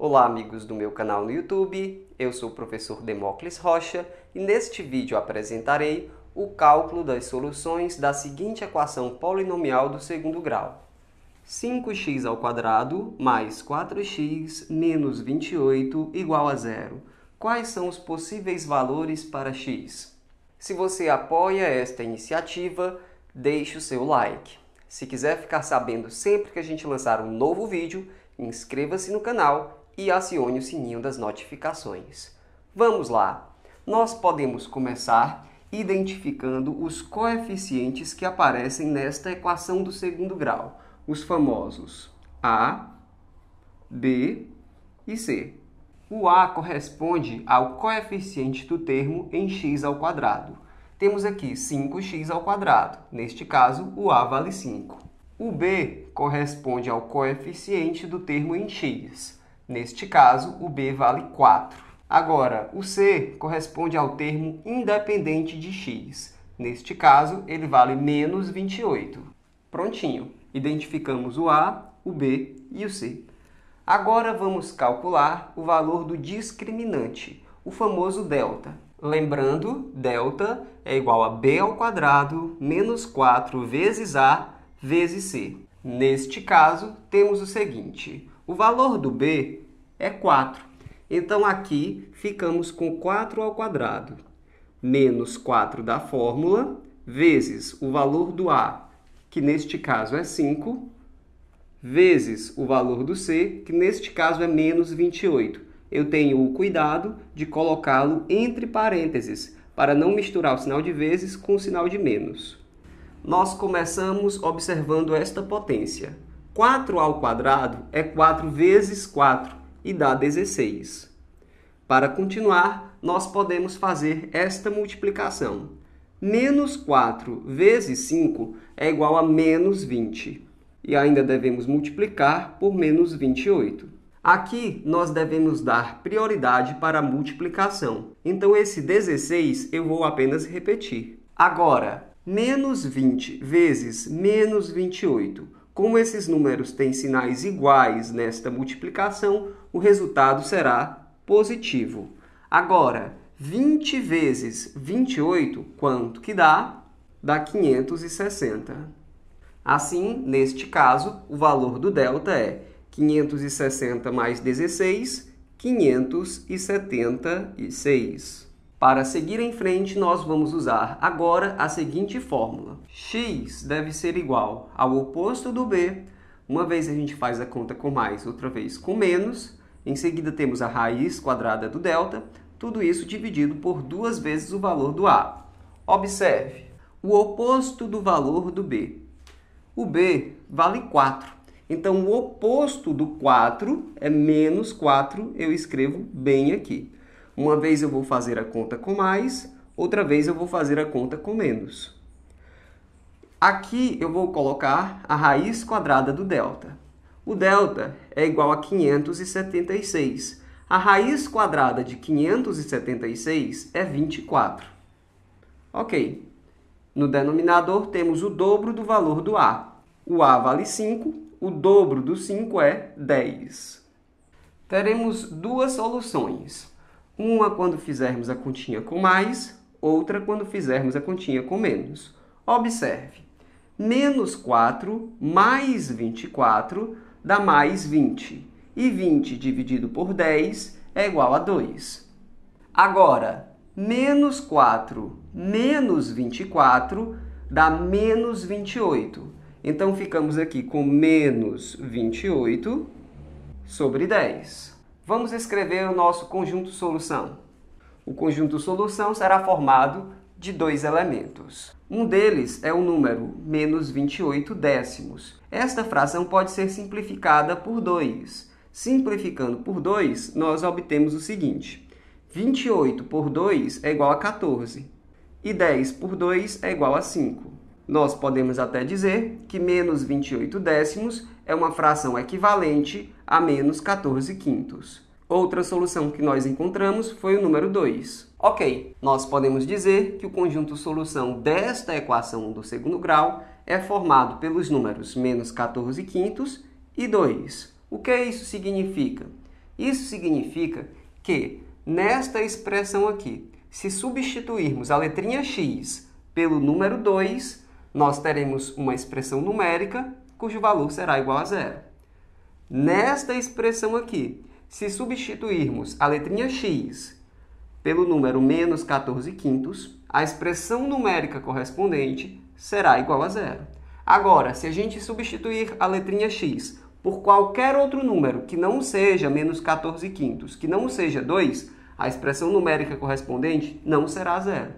Olá amigos do meu canal no YouTube, eu sou o professor Demócles Rocha e neste vídeo apresentarei o cálculo das soluções da seguinte equação polinomial do segundo grau. 5x ao quadrado mais 4x menos 28 igual a zero. Quais são os possíveis valores para x? Se você apoia esta iniciativa, deixe o seu like. Se quiser ficar sabendo sempre que a gente lançar um novo vídeo, inscreva-se no canal e acione o sininho das notificações. Vamos lá! Nós podemos começar identificando os coeficientes que aparecem nesta equação do segundo grau, os famosos A, B e C. O A corresponde ao coeficiente do termo em x ao quadrado. Temos aqui 5x ao quadrado. Neste caso, o A vale 5. O B corresponde ao coeficiente do termo em x. Neste caso, o B vale 4. Agora, o C corresponde ao termo independente de x. Neste caso, ele vale menos 28. Prontinho. Identificamos o A, o B e o C. Agora vamos calcular o valor do discriminante, o famoso delta. Lembrando, delta é igual a b ao quadrado menos 4 vezes a vezes c. Neste caso, temos o seguinte: o valor do b é 4. Então, aqui ficamos com 4 ao quadrado menos 4 da fórmula vezes o valor do a, que neste caso é 5, vezes o valor do c, que neste caso é menos 28. Eu tenho o cuidado de colocá-lo entre parênteses, para não misturar o sinal de vezes com o sinal de menos. Nós começamos observando esta potência. 4 ao quadrado é 4 vezes 4 e dá 16. Para continuar, nós podemos fazer esta multiplicação. Menos 4 vezes 5 é igual a menos 20. E ainda devemos multiplicar por menos 28. Aqui, nós devemos dar prioridade para a multiplicação. Então, esse 16 eu vou apenas repetir. Agora, menos 20 vezes menos 28 como esses números têm sinais iguais nesta multiplicação, o resultado será positivo. Agora, 20 vezes 28, quanto que dá? Dá 560. Assim, neste caso, o valor do delta é 560 mais 16, 576. Para seguir em frente, nós vamos usar agora a seguinte fórmula. x deve ser igual ao oposto do b. Uma vez a gente faz a conta com mais, outra vez com menos. Em seguida, temos a raiz quadrada do delta. Tudo isso dividido por duas vezes o valor do a. Observe, o oposto do valor do b. O b vale 4. Então, o oposto do 4 é menos 4. Eu escrevo bem aqui. Uma vez eu vou fazer a conta com mais, outra vez eu vou fazer a conta com menos. Aqui eu vou colocar a raiz quadrada do delta. O delta é igual a 576. A raiz quadrada de 576 é 24. Ok. No denominador temos o dobro do valor do A. O A vale 5, o dobro do 5 é 10. Teremos duas soluções. Uma quando fizermos a continha com mais, outra quando fizermos a continha com menos. Observe, menos 4 mais 24 dá mais 20. E 20 dividido por 10 é igual a 2. Agora, menos 4 menos 24 dá menos 28. Então, ficamos aqui com menos 28 sobre 10. Vamos escrever o nosso conjunto solução. O conjunto solução será formado de dois elementos. Um deles é o número menos 28 décimos. Esta fração pode ser simplificada por 2. Simplificando por 2, nós obtemos o seguinte. 28 por 2 é igual a 14 e 10 por 2 é igual a 5. Nós podemos até dizer que menos 28 décimos é uma fração equivalente a menos 14 quintos. Outra solução que nós encontramos foi o número 2. Ok, nós podemos dizer que o conjunto solução desta equação do segundo grau é formado pelos números menos 14 quintos e 2. O que isso significa? Isso significa que nesta expressão aqui, se substituirmos a letrinha x pelo número 2, nós teremos uma expressão numérica cujo valor será igual a zero. Nesta expressão aqui, se substituirmos a letrinha x pelo número menos 14 quintos, a expressão numérica correspondente será igual a zero. Agora, se a gente substituir a letrinha x por qualquer outro número que não seja menos 14 quintos, que não seja 2, a expressão numérica correspondente não será zero.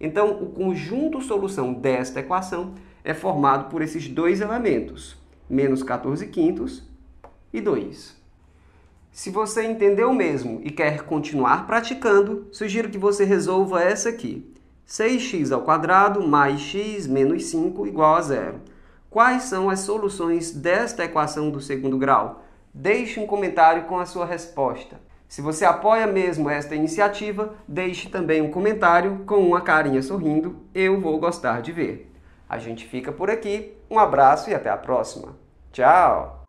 Então, o conjunto solução desta equação é formado por esses dois elementos, menos 14 quintos e 2. Se você entendeu mesmo e quer continuar praticando, sugiro que você resolva essa aqui. 6x ao quadrado mais x menos 5 igual a zero. Quais são as soluções desta equação do segundo grau? Deixe um comentário com a sua resposta. Se você apoia mesmo esta iniciativa, deixe também um comentário com uma carinha sorrindo, eu vou gostar de ver. A gente fica por aqui, um abraço e até a próxima. Tchau!